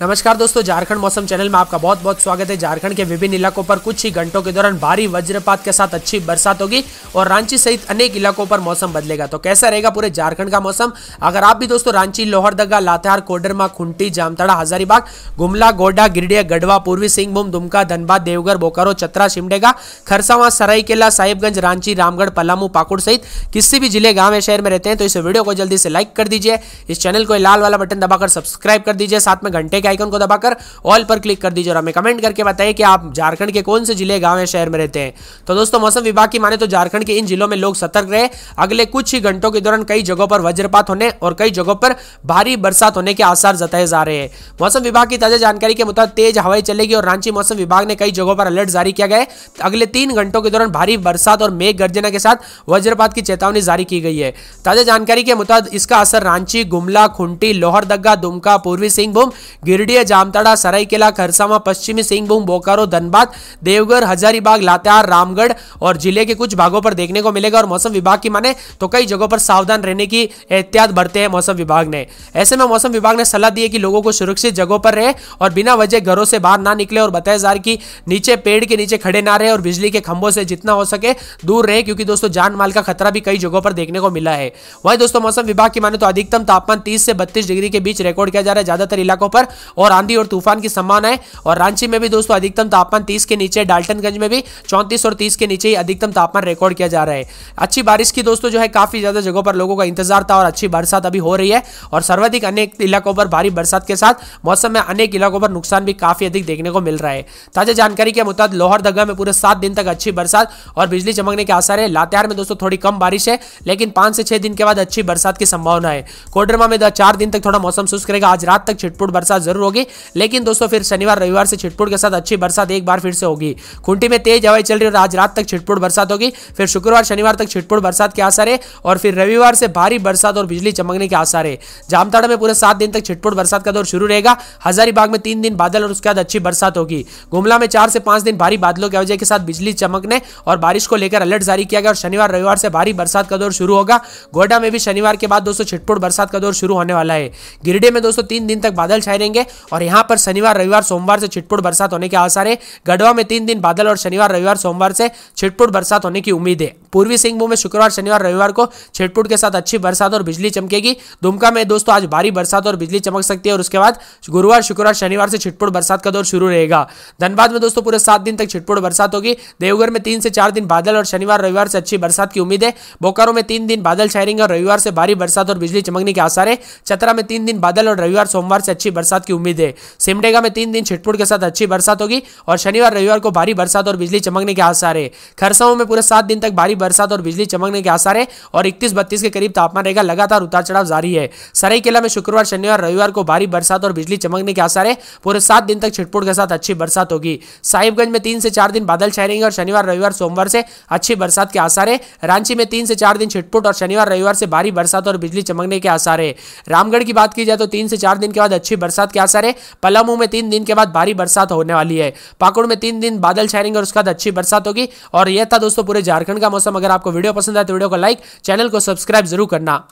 नमस्कार दोस्तों झारखंड मौसम चैनल में आपका बहुत बहुत स्वागत है झारखंड के विभिन्न इलाकों पर कुछ ही घंटों के दौरान भारी वज्रपात के साथ अच्छी बरसात होगी और रांची सहित अनेक इलाकों पर मौसम बदलेगा तो कैसा रहेगा पूरे झारखंड का मौसम अगर आप भी दोस्तों रांची लोहरदगा लातेहार कोडरमा खुंटी जामताड़ा हजारीबाग गुमला गोडा गिरडिया गढ़वा पूर्वी सिंहभूम दुमका धनबाद देवघर बोकारो चतरा शिमडेगा खरसावा सरायकेला साहिबगंज रांची रामगढ़ पलामू पाकुड़ सहित किसी भी जिले गांव या शहर में रहते हैं तो इस वीडियो को जल्दी से लाइक कर दीजिए इस चैनल को लाल वाला बटन दबाकर सब्सक्राइब कर दीजिए साथ में घंटे आइकन को दबाकर ऑल पर क्लिक कर दीजिए और हमें कमेंट करके बताइए कि आप झारखंड के कौन से जिले गांव या शहर में रहते हैं तो दोस्तों मौसम विभाग की माने तो झारखंड के इन जिलों में लोग सतर्क रहे अगले कुछ ही घंटों के दौरान कई जगहों पर वज्रपात होने और कई जगहों पर भारी बरसात होने के आसार जताए जा रहे हैं मौसम विभाग की ताजा जानकारी के मुताबिक तेज हवाएं चलेगी और रांची मौसम विभाग ने कई जगहों पर अलर्ट जारी किया गया है अगले तीन घंटों के दौरान भारी बरसात और मेघ गर्जना के साथ वज्रपात की चेतावनी जारी की गई है ताजा जानकारी के मुताबिक इसका असर रांची गुमला खुंटी लोहरदगा दुमका पूर्वी सिंहभूम गिर ગીરડીએ जामताड़ा सरायकेला खरसावा पश्चिमी सिंहभूम बोकारो धनबाद देवघर हजारीबाग लातेहार रामगढ़ और जिले के कुछ भागों पर देखने को मिलेगा और मौसम विभाग की माने तो कई जगहों पर सावधान रहने की एहतियात बरते हैं मौसम विभाग ने ऐसे में मौसम विभाग ने सलाह दी है कि लोगों को सुरक्षित जगहों पर रहे और बिना वजह घरों से बाहर ना निकले और बताया जा रहा कि नीचे पेड़ के नीचे खड़े ना रहे और बिजली के खंभों से जितना हो सके दूर रहे क्योंकि दोस्तों जान माल का खतरा भी कई जगहों पर देखने को मिला है वही दोस्तों मौसम विभाग की माने तो अधिकतम तापमान तीस से बत्तीस डिग्री के बीच रिकॉर्ड किया जा रहा है ज्यादातर इलाकों पर और आंधी और तूफान की संभावना है और रांची में भी दोस्तों अधिकतम तापमान तीस के नीचे डाल्टनगंज में भी चौंतीस और तीस के नीचे ही अधिकतम तापमान रिकॉर्ड किया जा रहा है अच्छी बारिश की दोस्तों जो है काफी ज्यादा जगहों पर लोगों का इंतजार था और अच्छी बरसात अभी हो रही है और सर्वाधिक अनेक इलाकों पर भारी बरसात के साथ मौसम में अनेक इलाकों पर नुकसान भी काफी अधिक देखने को मिल रहा है ताजा जानकारी के मुताबिक लोहरदगा में पूरे सात दिन तक अच्छी बरसात और बिजली चमकने के आसार है लातेहार में दोस्तों थोड़ी कम बारिश है लेकिन पांच से छह दिन के बाद अच्छी बरसात की संभावना है कोडरमा में चार दिन तक थोड़ा मौसम सुस्त करेगा आज रात तक छिटपुट बरसात जरूर जरूर होगी लेकिन दोस्तों फिर शनिवार रविवार से छिटपुट के साथ अच्छी बरसात एक बार फिर से होगी खूंटी में तेज हवाएं चल रही और आज रात तक छिटपुट बरसात होगी फिर शुक्रवार शनिवार तक छिटपुट बरसात के आसार है और फिर रविवार से भारी बरसात और बिजली चमकने के आसार है जामताड़ा में पूरे सात दिन तक छिटपुट बरसात का दौर शुरू रहेगा हजारीबाग में तीन दिन बादल और उसके बाद अच्छी बरसात होगी गुमला में चार से पांच दिन भारी बादलों की वजह के साथ बिजली चमकने और बारिश को लेकर अलर्ट जारी किया गया और शनिवार रविवार से भारी बरसात का दौर शुरू होगा गोडा में भी शनिवार के बाद दोस्तों छिटपुट बरसात का दौर शुरू होने वाला है गिरडे में दोस्तों तीन दिन तक बादल छाए रहेंगे और यहाँ पर शनिवार रविवार सोमवार से छिटपुट बरसात होने के आसार है गढ़वा में तीन दिन बादल और शनिवार रविवार सोमवार से छिटपुट बरसात होने की उम्मीद है पूर्वी सिंहभूम में शुक्रवार शनिवार रविवार को छिटपुट के साथ अच्छी बरसात और बिजली चमकेगी दुमका में दोस्तों आज भारी बरसात और बिजली चमक सकती है और उसके बाद गुरुवार शुक्रवार शनिवार से छिटपुट बरसात का दौर शुरू रहेगा धनबाद में दोस्तों पूरे सात दिन तक छिटपुट बरसात होगी देवघर में तीन से चार दिन बादल और शनिवार रविवार से अच्छी बरसात की उम्मीद है बोकारो में तीन दिन बादल छाएंगे और रविवार से भारी बरसात और बिजली चमकने के आसार है चतरा में तीन दिन बादल और रविवार सोमवार से अच्छी बरसात की उम्मीद है सिमडेगा में तीन दिन छिटपुट के साथ अच्छी बरसात होगी और शनिवार रविवार को भारी बरसात और बिजली चमकने के आसार है खरसाओं में पूरे सात दिन तक भारी बरसात और बिजली चमकने के आसार है और इकतीस बत्तीस के करीब तापमान रहेगा लगातार उतार चढ़ाव जारी है सरायकेला में शुक्रवार शनिवार रविवार को भारी बरसात और बिजली चमकने के आसार है पूरे सात दिन तक छिटपुट के साथ अच्छी बरसात होगी साहिबगंज में तीन से चार दिन बादल छाए रहेंगे और शनिवार रविवार सोमवार से अच्छी बरसात के आसार है रांची में तीन से चार दिन छिटपुट और शनिवार रविवार से भारी बरसात और बिजली चमकने के आसार है रामगढ़ की बात की जाए तो तीन से चार दिन के बाद अच्छी बरसात के असर है पलामू में तीन दिन के बाद भारी बरसात होने वाली है पाकुड़ में तीन दिन बादल छाएंगे और उसके बाद अच्छी बरसात होगी और यह था दोस्तों पूरे झारखंड का मौसम अगर आपको वीडियो पसंद आए तो वीडियो को लाइक चैनल को सब्सक्राइब जरूर करना